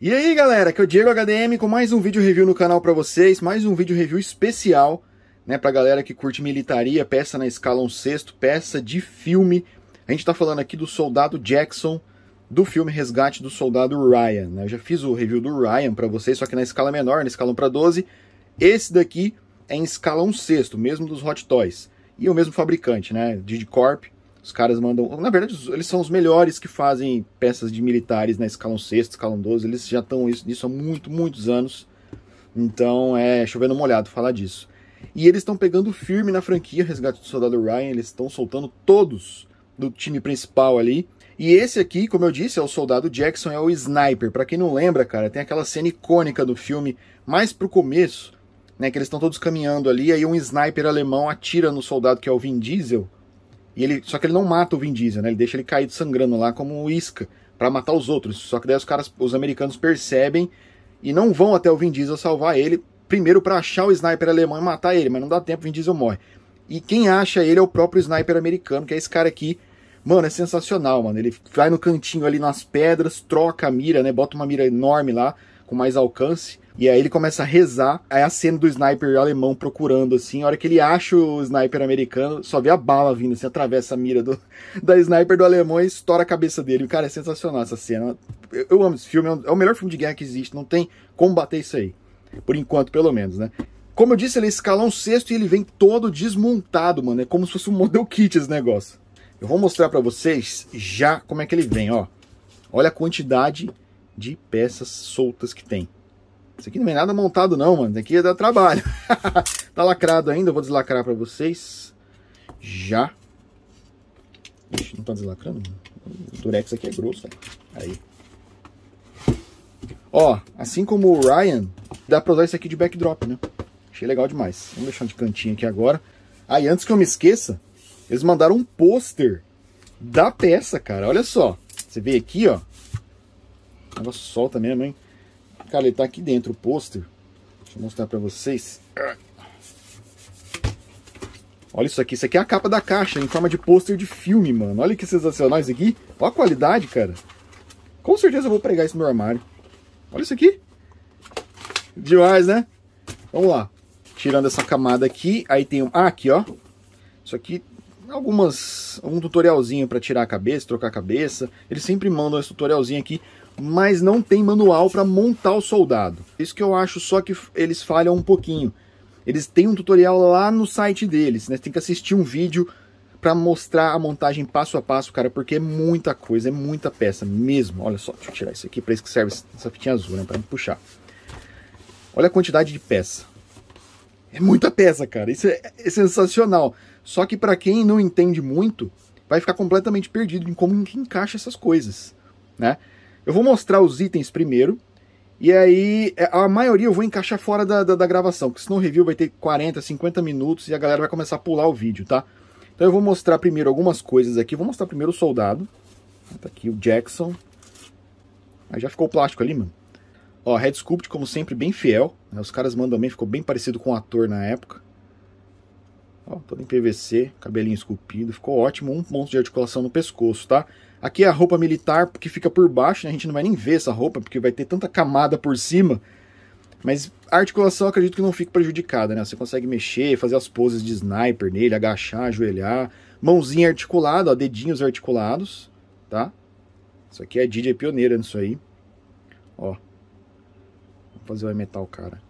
E aí galera, que é o Diego HDM com mais um vídeo review no canal para vocês, mais um vídeo review especial, né, pra galera que curte militaria, peça na escala 1 sexto, peça de filme. A gente tá falando aqui do Soldado Jackson, do filme Resgate do Soldado Ryan, né? Eu já fiz o review do Ryan para vocês, só que na escala menor, na escala 1 para 12. Esse daqui é em escala 1 sexto, mesmo dos Hot Toys. E o mesmo fabricante, né, Digicorp, os caras mandam. Na verdade, eles são os melhores que fazem peças de militares na né? escalão 6, escalão 12. Eles já estão nisso há muito, muitos anos. Então é chovendo molhado falar disso. E eles estão pegando firme na franquia Resgate do Soldado Ryan. Eles estão soltando todos do time principal ali. E esse aqui, como eu disse, é o soldado Jackson, é o sniper. Para quem não lembra, cara, tem aquela cena icônica do filme, mais pro começo, né, que eles estão todos caminhando ali, aí um sniper alemão atira no soldado que é o Vin Diesel, e ele, só que ele não mata o Vin Diesel, né? Ele deixa ele caído sangrando lá como isca para matar os outros. Só que daí os caras, os americanos percebem e não vão até o Vin Diesel salvar ele, primeiro para achar o sniper alemão e matar ele, mas não dá tempo, o Vin Diesel morre. E quem acha ele é o próprio sniper americano, que é esse cara aqui. Mano, é sensacional, mano. Ele vai no cantinho ali nas pedras, troca a mira, né? Bota uma mira enorme lá, com mais alcance e aí ele começa a rezar. Aí a cena do sniper alemão procurando, assim. A hora que ele acha o sniper americano, só vê a bala vindo, assim, atravessa a mira do, da sniper do alemão e estoura a cabeça dele. Cara, é sensacional essa cena. Eu, eu amo esse filme, é, é o melhor filme de guerra que existe. Não tem como bater isso aí. Por enquanto, pelo menos, né? Como eu disse, ele é escala um sexto e ele vem todo desmontado, mano. É como se fosse um model kit esse negócio. Eu vou mostrar para vocês já como é que ele vem, ó. Olha a quantidade de peças soltas que tem. Isso aqui não é nada montado não, mano. Isso aqui ia é dar trabalho. tá lacrado ainda, eu vou deslacrar pra vocês. Já. Ixi, não tá deslacrando? Mano. O durex aqui é grosso, Aí. Ó, assim como o Ryan, dá pra usar isso aqui de backdrop, né? Achei legal demais. Vamos deixar de cantinho aqui agora. Aí, antes que eu me esqueça, eles mandaram um pôster da peça, cara. Olha só. Você vê aqui, ó. O negócio solta mesmo, hein? Cara, ele tá aqui dentro, o pôster. Deixa eu mostrar pra vocês. Olha isso aqui, isso aqui é a capa da caixa, em forma de pôster de filme, mano. Olha que sensacional isso aqui. Olha a qualidade, cara. Com certeza eu vou pregar isso no meu armário. Olha isso aqui. Demais, né? Vamos lá. Tirando essa camada aqui, aí tem um... Ah, aqui, ó. Isso aqui algumas algum tutorialzinho para tirar a cabeça, trocar a cabeça. Eles sempre mandam esse tutorialzinho aqui, mas não tem manual para montar o soldado. Isso que eu acho só que eles falham um pouquinho. Eles têm um tutorial lá no site deles, né? Você tem que assistir um vídeo para mostrar a montagem passo a passo, cara, porque é muita coisa, é muita peça mesmo. Olha só, deixa eu tirar isso aqui, para isso que serve essa fitinha azul, né, para puxar. Olha a quantidade de peça. É muita peça, cara. Isso é, é sensacional. Só que para quem não entende muito, vai ficar completamente perdido em como encaixa essas coisas, né? Eu vou mostrar os itens primeiro, e aí é, a maioria eu vou encaixar fora da, da, da gravação, porque senão o review vai ter 40, 50 minutos e a galera vai começar a pular o vídeo, tá? Então eu vou mostrar primeiro algumas coisas aqui, vou mostrar primeiro o soldado, tá aqui o Jackson, aí já ficou o plástico ali, mano. Ó, Red Sculpt, como sempre, bem fiel, né? os caras mandam bem, ficou bem parecido com o ator na época. Ó, todo em PVC, cabelinho esculpido, ficou ótimo. Um ponto de articulação no pescoço, tá? Aqui é a roupa militar, porque fica por baixo, né? A gente não vai nem ver essa roupa, porque vai ter tanta camada por cima. Mas a articulação acredito que não fica prejudicada, né? Você consegue mexer, fazer as poses de sniper nele, agachar, ajoelhar. Mãozinha articulada, ó, dedinhos articulados, tá? Isso aqui é DJ pioneira nisso aí. Ó. Vamos fazer o metal, cara.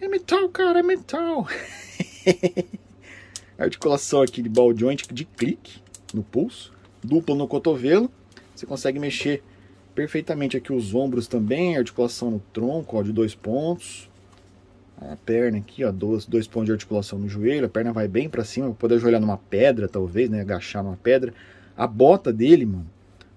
É metal, cara, é metal. Articulação aqui de ball joint de clique no pulso, dupla no cotovelo. Você consegue mexer perfeitamente aqui os ombros também, articulação no tronco, ó, de dois pontos. A perna aqui, ó, dois, dois pontos de articulação no joelho, a perna vai bem para cima, poder ajoelhar numa pedra, talvez, né, agachar numa pedra. A bota dele, mano,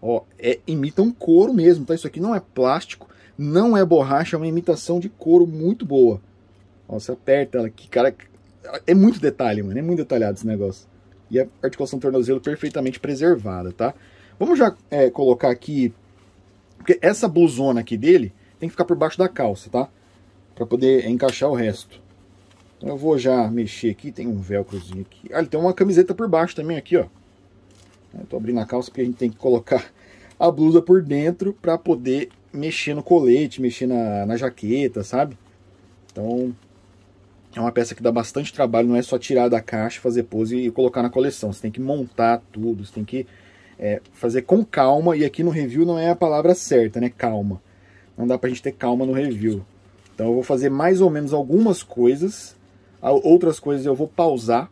ó, é, imita um couro mesmo, tá? Isso aqui não é plástico, não é borracha, é uma imitação de couro muito boa. Ó, você aperta ela aqui, cara, é muito detalhe, mano. É muito detalhado esse negócio. E a articulação do tornozelo perfeitamente preservada, tá? Vamos já é, colocar aqui... Porque essa blusona aqui dele tem que ficar por baixo da calça, tá? Pra poder encaixar o resto. Então eu vou já mexer aqui. Tem um velcrozinho aqui. Ah, ele tem uma camiseta por baixo também aqui, ó. Eu tô abrindo a calça porque a gente tem que colocar a blusa por dentro pra poder mexer no colete, mexer na, na jaqueta, sabe? Então, é uma peça que dá bastante trabalho, não é só tirar da caixa, fazer pose e colocar na coleção. Você tem que montar tudo, você tem que é, fazer com calma. E aqui no review não é a palavra certa, né? Calma. Não dá pra gente ter calma no review. Então eu vou fazer mais ou menos algumas coisas. Outras coisas eu vou pausar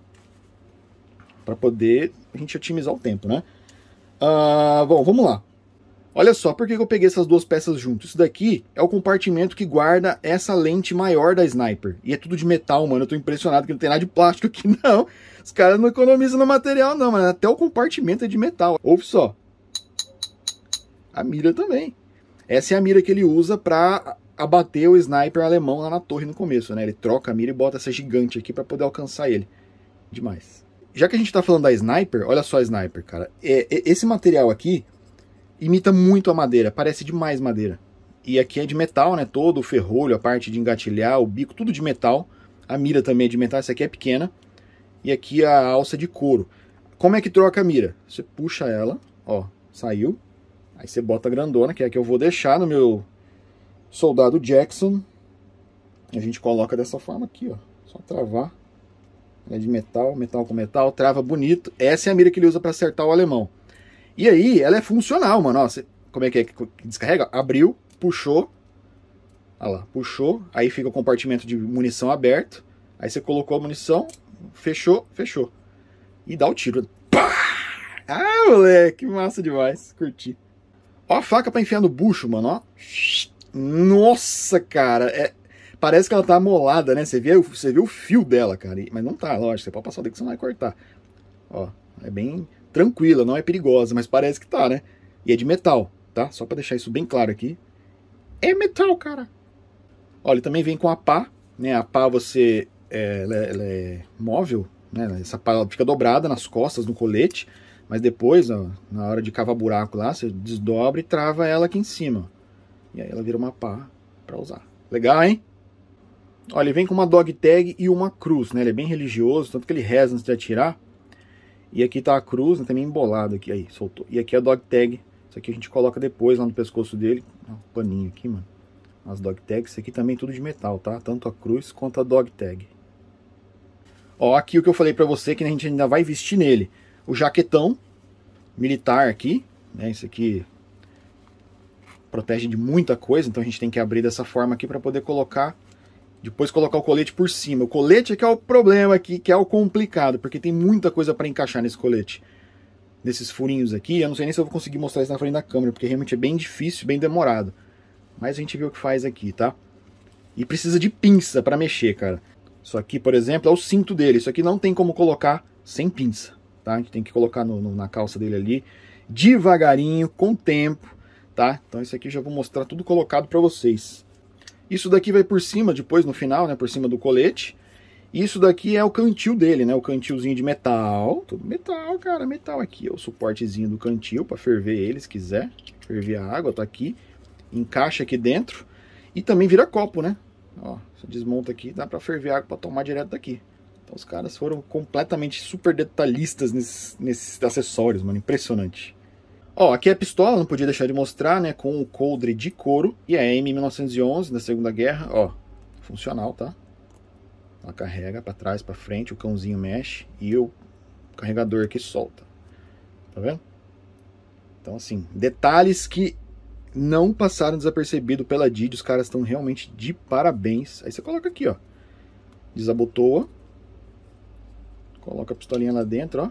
para poder a gente otimizar o tempo, né? Uh, bom, vamos lá. Olha só, por que eu peguei essas duas peças juntas? Isso daqui é o compartimento que guarda essa lente maior da Sniper. E é tudo de metal, mano. Eu tô impressionado que não tem nada de plástico aqui, não. Os caras não economizam no material, não, mano. Até o compartimento é de metal. Ouve só. A mira também. Essa é a mira que ele usa pra abater o sniper alemão lá na torre no começo, né? Ele troca a mira e bota essa gigante aqui para poder alcançar ele. Demais. Já que a gente tá falando da sniper, olha só a sniper, cara. É, é, esse material aqui imita muito a madeira, parece demais madeira. E aqui é de metal, né? Todo o ferrolho, a parte de engatilhar, o bico, tudo de metal. A mira também é de metal, essa aqui é pequena. E aqui a alça de couro. Como é que troca a mira? Você puxa ela, ó, saiu. Aí você bota a grandona, que é a que eu vou deixar no meu soldado Jackson. A gente coloca dessa forma aqui, ó. Só travar. Ela é de metal, metal com metal, trava bonito. Essa é a mira que ele usa para acertar o alemão. E aí, ela é funcional, mano. Ó, como é que é descarrega? Abriu, puxou. Olha lá, puxou. Aí fica o compartimento de munição aberto. Aí você colocou a munição, fechou, fechou. E dá o tiro. Pá! Ah, moleque, massa demais. Curti. Ó a faca pra enfiar no bucho, mano, ó. Nossa, cara. É... Parece que ela tá molada, né? Você vê, você vê o fio dela, cara. Mas não tá, lógico. Você pode passar o dedo que você não vai cortar. Ó, é bem tranquila, não é perigosa, mas parece que tá, né? E é de metal, tá? Só para deixar isso bem claro aqui. É metal, cara. Olha, ele também vem com a pá, né? A pá você é, ela é, ela é móvel, né? Essa pá fica dobrada nas costas, no colete, mas depois, ó, na hora de cavar buraco lá, você desdobra e trava ela aqui em cima. E aí ela vira uma pá para usar. Legal, hein? Olha, ele vem com uma dog tag e uma cruz, né? Ele é bem religioso, tanto que ele reza antes de atirar. E aqui tá a cruz, né, também tá embolada aqui, aí, soltou. E aqui é a dog tag, isso aqui a gente coloca depois lá no pescoço dele, um paninho aqui, mano. As dog tags, isso aqui também é tudo de metal, tá? Tanto a cruz quanto a dog tag. Ó, aqui o que eu falei pra você, que a gente ainda vai vestir nele. O jaquetão militar aqui, né, isso aqui protege de muita coisa, então a gente tem que abrir dessa forma aqui para poder colocar depois colocar o colete por cima. O colete é que é o problema aqui, que é o complicado, porque tem muita coisa para encaixar nesse colete. Nesses furinhos aqui, eu não sei nem se eu vou conseguir mostrar isso na frente da câmera, porque realmente é bem difícil, bem demorado. Mas a gente vê o que faz aqui, tá? E precisa de pinça para mexer, cara. Isso aqui, por exemplo, é o cinto dele. Isso aqui não tem como colocar sem pinça, tá? A gente tem que colocar no, no, na calça dele ali, devagarinho, com tempo, tá? Então isso aqui eu já vou mostrar tudo colocado para vocês. Isso daqui vai por cima depois, no final, né, por cima do colete. Isso daqui é o cantil dele, né? O cantilzinho de metal. Tudo metal, cara, metal aqui. É o suportezinho do cantil para ferver ele, se quiser. Ferver a água, tá aqui. Encaixa aqui dentro. E também vira copo, né? Ó, você desmonta aqui, dá para ferver água para tomar direto daqui. Então os caras foram completamente super detalhistas nesses, nesses acessórios, mano. Impressionante. Ó, aqui é a pistola, não podia deixar de mostrar, né? Com o coldre de couro. E a é M1911 da Segunda Guerra, ó, funcional, tá? Ela carrega para trás, para frente, o cãozinho mexe e o carregador aqui solta. Tá vendo? Então, assim, detalhes que não passaram desapercebido pela Didi, os caras estão realmente de parabéns. Aí você coloca aqui, ó. Desabotoa. Coloca a pistolinha lá dentro, ó.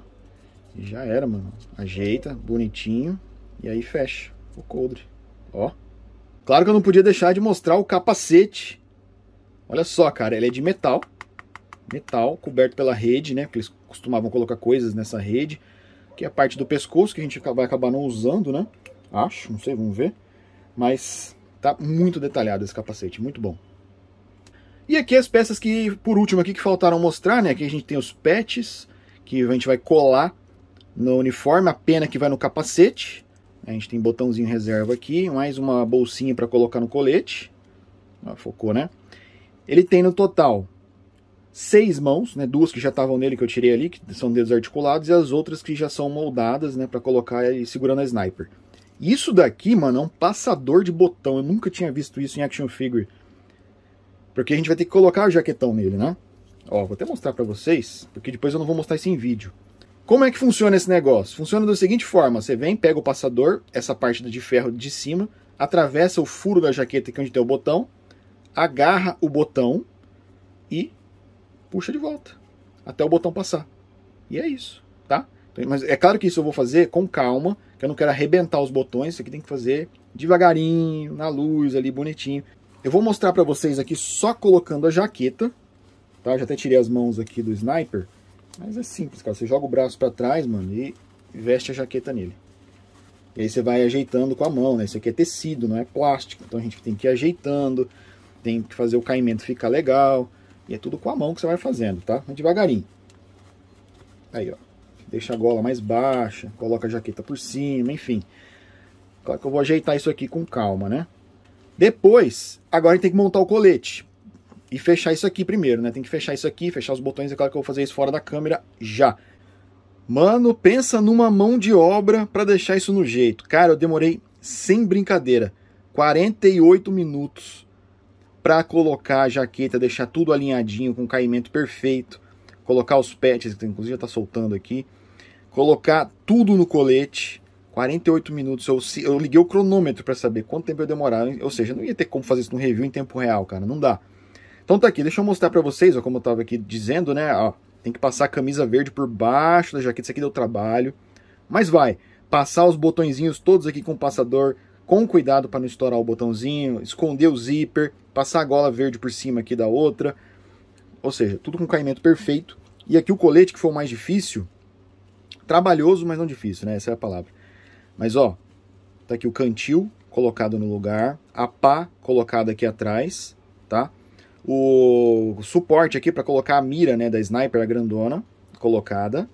E já era, mano. Ajeita, bonitinho. E aí fecha o coldre. Ó. Claro que eu não podia deixar de mostrar o capacete. Olha só, cara. Ele é de metal. Metal, coberto pela rede, né? Porque eles costumavam colocar coisas nessa rede. Que é a parte do pescoço, que a gente vai acabar não usando, né? Acho, não sei, vamos ver. Mas tá muito detalhado esse capacete, muito bom. E aqui as peças que, por último aqui, que faltaram mostrar, né? Aqui a gente tem os patches, que a gente vai colar no uniforme, a pena que vai no capacete. A gente tem botãozinho reserva aqui, mais uma bolsinha para colocar no colete. focou, né? Ele tem no total seis mãos, né? Duas que já estavam nele que eu tirei ali, que são dedos articulados, e as outras que já são moldadas, né, para colocar ele segurando a sniper. Isso daqui, mano, é um passador de botão. Eu nunca tinha visto isso em action figure. Porque a gente vai ter que colocar o jaquetão nele, né? Ó, vou até mostrar para vocês, porque depois eu não vou mostrar isso em vídeo. Como é que funciona esse negócio? Funciona da seguinte forma: você vem, pega o passador, essa parte de ferro de cima, atravessa o furo da jaqueta que é onde tem o botão, agarra o botão e puxa de volta até o botão passar. E é isso, tá? Então, mas é claro que isso eu vou fazer com calma, que eu não quero arrebentar os botões, isso aqui tem que fazer devagarinho, na luz ali, bonitinho. Eu vou mostrar para vocês aqui só colocando a jaqueta, tá? Eu já até tirei as mãos aqui do sniper mas é simples, cara. Você joga o braço para trás, mano, e veste a jaqueta nele. E aí você vai ajeitando com a mão, né? Isso aqui é tecido, não é plástico. Então a gente tem que ir ajeitando, tem que fazer o caimento ficar legal. E é tudo com a mão que você vai fazendo, tá? Devagarinho. Aí, ó. Deixa a gola mais baixa, coloca a jaqueta por cima, enfim. Claro que eu vou ajeitar isso aqui com calma, né? Depois, agora a gente tem que montar o colete e fechar isso aqui primeiro, né? Tem que fechar isso aqui, fechar os botões. É claro que eu vou fazer isso fora da câmera já. Mano, pensa numa mão de obra para deixar isso no jeito. Cara, eu demorei sem brincadeira 48 minutos para colocar a jaqueta, deixar tudo alinhadinho com caimento perfeito, colocar os patches que inclusive já tá soltando aqui, colocar tudo no colete. 48 minutos, eu, eu liguei o cronômetro para saber quanto tempo eu demorar, ou seja, não ia ter como fazer isso no review em tempo real, cara, não dá. Então tá aqui, deixa eu mostrar pra vocês, ó, como eu tava aqui dizendo, né, ó, tem que passar a camisa verde por baixo da jaqueta, isso aqui deu trabalho, mas vai, passar os botõezinhos todos aqui com o passador, com cuidado para não estourar o botãozinho, esconder o zíper, passar a gola verde por cima aqui da outra, ou seja, tudo com caimento perfeito, e aqui o colete que foi o mais difícil, trabalhoso, mas não difícil, né, essa é a palavra, mas ó, tá aqui o cantil colocado no lugar, a pá colocada aqui atrás, tá? o suporte aqui para colocar a mira né, da sniper, a grandona, colocada.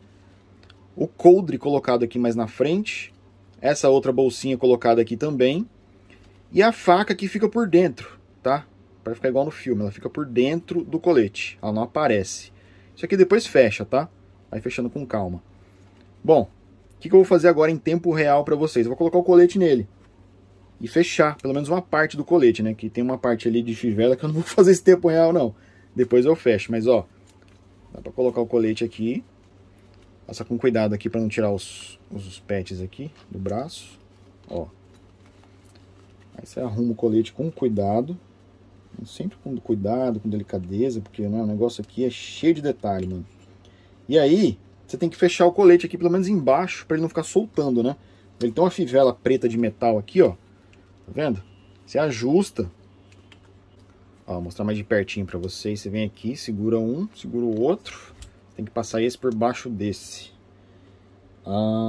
O coldre colocado aqui mais na frente. Essa outra bolsinha colocada aqui também. E a faca que fica por dentro, tá? Para ficar igual no filme, ela fica por dentro do colete. Ela não aparece. Isso aqui depois fecha, tá? Vai fechando com calma. Bom, o que, que eu vou fazer agora em tempo real para vocês? Eu vou colocar o colete nele e fechar pelo menos uma parte do colete, né? Que tem uma parte ali de fivela que eu não vou fazer esse tempo real, não. Depois eu fecho, mas ó, dá pra colocar o colete aqui. Passa com cuidado aqui pra não tirar os, os pets aqui do braço, ó. Aí você arruma o colete com cuidado, sempre com cuidado, com delicadeza, porque né, o negócio aqui é cheio de detalhe, mano. E aí, você tem que fechar o colete aqui, pelo menos embaixo, para ele não ficar soltando, né? Ele tem uma fivela preta de metal aqui, ó. Tá vendo? Você ajusta. Ó, vou mostrar mais de pertinho pra vocês. Você vem aqui, segura um, segura o outro. Tem que passar esse por baixo desse.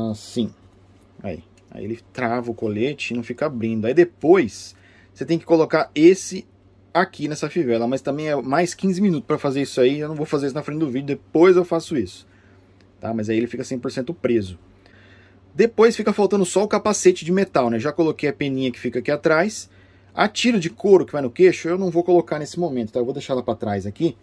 Assim. Aí. Aí ele trava o colete e não fica abrindo. Aí depois, você tem que colocar esse aqui nessa fivela. Mas também é mais 15 minutos pra fazer isso aí. Eu não vou fazer isso na frente do vídeo. Depois eu faço isso. Tá? Mas aí ele fica 100% preso. Depois fica faltando só o capacete de metal, né? Já coloquei a peninha que fica aqui atrás. A tira de couro que vai no queixo eu não vou colocar nesse momento, tá? Eu vou deixar ela para trás aqui.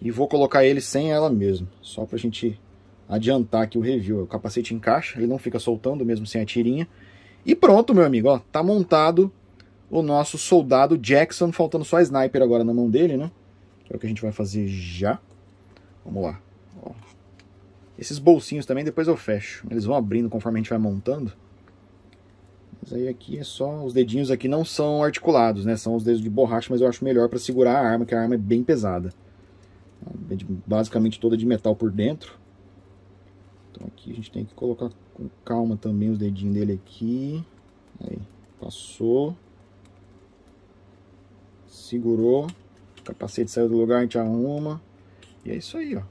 E vou colocar ele sem ela mesmo, só pra gente adiantar aqui o review. O capacete encaixa, ele não fica soltando mesmo sem a tirinha. E pronto, meu amigo, ó, tá montado o nosso soldado Jackson, faltando só a sniper agora na mão dele, né? é o que a gente vai fazer já. Vamos lá. Esses bolsinhos também depois eu fecho. Eles vão abrindo conforme a gente vai montando. Mas aí aqui é só... Os dedinhos aqui não são articulados, né? São os dedos de borracha, mas eu acho melhor para segurar a arma, que a arma é bem pesada. É basicamente toda de metal por dentro. Então aqui a gente tem que colocar com calma também os dedinhos dele aqui. Aí, passou. Segurou. O capacete saiu do lugar, a gente arruma. E é isso aí, ó.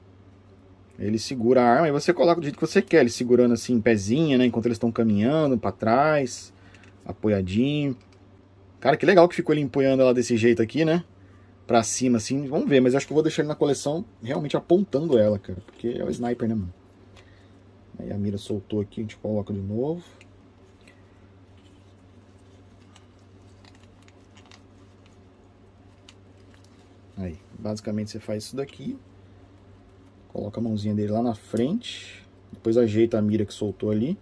Ele segura a arma e você coloca do jeito que você quer. Ele segurando assim, em pezinha, né? Enquanto eles estão caminhando para trás, apoiadinho. Cara, que legal que ficou ele empunhando ela desse jeito aqui, né? Pra cima, assim. Vamos ver, mas acho que eu vou deixar ele na coleção realmente apontando ela, cara. Porque é o sniper, né, mano? Aí a mira soltou aqui, a gente coloca de novo. Aí, basicamente você faz isso daqui. Coloca a mãozinha dele lá na frente. Depois ajeita a mira que soltou ali.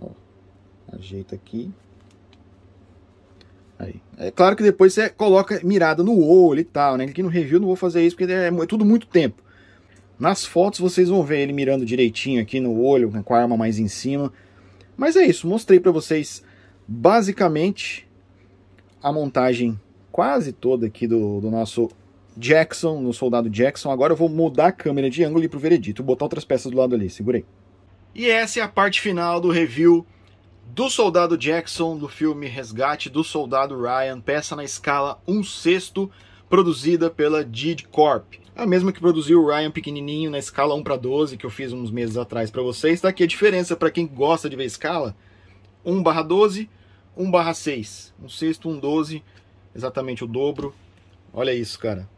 Ó, ajeita aqui. Aí. É claro que depois você coloca mirada no olho e tal, né? Aqui no review não vou fazer isso porque é, é tudo muito tempo. Nas fotos vocês vão ver ele mirando direitinho aqui no olho, com a arma mais em cima. Mas é isso, mostrei para vocês basicamente a montagem quase toda aqui do, do nosso Jackson, no soldado Jackson. Agora eu vou mudar a câmera de ângulo e ir pro veredito, Vou botar outras peças do lado ali, segurei. E essa é a parte final do review do soldado Jackson, do filme Resgate do Soldado Ryan, peça na escala 1 sexto, produzida pela Did Corp. A mesma que produziu o Ryan pequenininho na escala 1 para 12, que eu fiz uns meses atrás para vocês. Tá aqui a diferença para quem gosta de ver escala, 1 barra 12, 1 barra 6. 1 sexto, 1 12, exatamente o dobro. Olha isso, cara.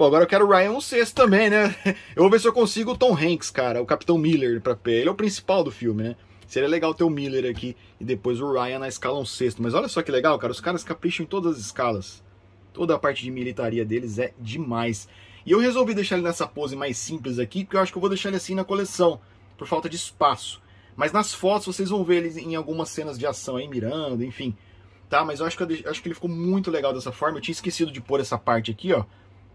Pô, agora eu quero o Ryan sexto também, né? Eu vou ver se eu consigo o Tom Hanks, cara, o Capitão Miller pra P. Ele é o principal do filme, né? Seria legal ter o Miller aqui e depois o Ryan na escala um sexto. Mas olha só que legal, cara. Os caras capricham em todas as escalas. Toda a parte de militaria deles é demais. E eu resolvi deixar ele nessa pose mais simples aqui, porque eu acho que eu vou deixar ele assim na coleção, por falta de espaço. Mas nas fotos vocês vão ver ele em algumas cenas de ação aí, mirando, enfim. Tá? Mas eu acho que, eu acho que ele ficou muito legal dessa forma. Eu tinha esquecido de pôr essa parte aqui, ó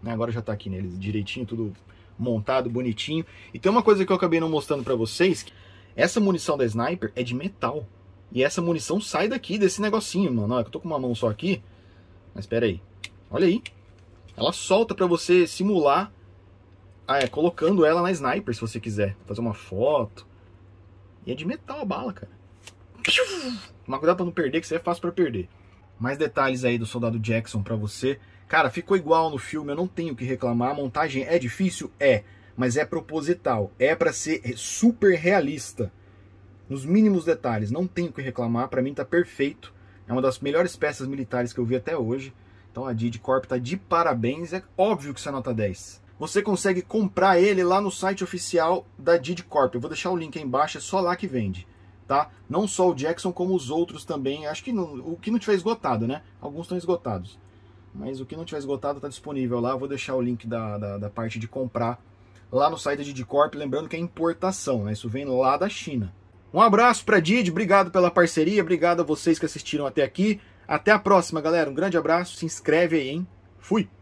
né? Agora já está aqui neles né? direitinho, tudo montado, bonitinho. E tem uma coisa que eu acabei não mostrando para vocês, essa munição da Sniper é de metal. E essa munição sai daqui, desse negocinho, mano. Olha, eu tô com uma mão só aqui. Mas espera aí. Olha aí. Ela solta para você simular ah, é, colocando ela na Sniper, se você quiser. Fazer uma foto. E é de metal a bala, cara. Mas cuidado pra não perder, que isso é fácil para perder. Mais detalhes aí do Soldado Jackson para você. Cara, ficou igual no filme, eu não tenho o que reclamar. A montagem é difícil? É, mas é proposital. É para ser super realista. Nos mínimos detalhes, não tenho o que reclamar. Para mim tá perfeito. É uma das melhores peças militares que eu vi até hoje. Então a Didi Corp tá de parabéns. É óbvio que isso é nota 10. Você consegue comprar ele lá no site oficial da Didi Corp. Eu vou deixar o link aí embaixo, é só lá que vende. Tá? Não só o Jackson, como os outros também. Acho que não, o que não tiver esgotado, né? Alguns estão esgotados. Mas o que não tiver esgotado está disponível lá. Eu vou deixar o link da, da, da, parte de comprar lá no site da Didicorp. Lembrando que é importação, né? Isso vem lá da China. Um abraço para Didi, obrigado pela parceria, obrigado a vocês que assistiram até aqui. Até a próxima, galera. Um grande abraço, se inscreve aí, hein? Fui!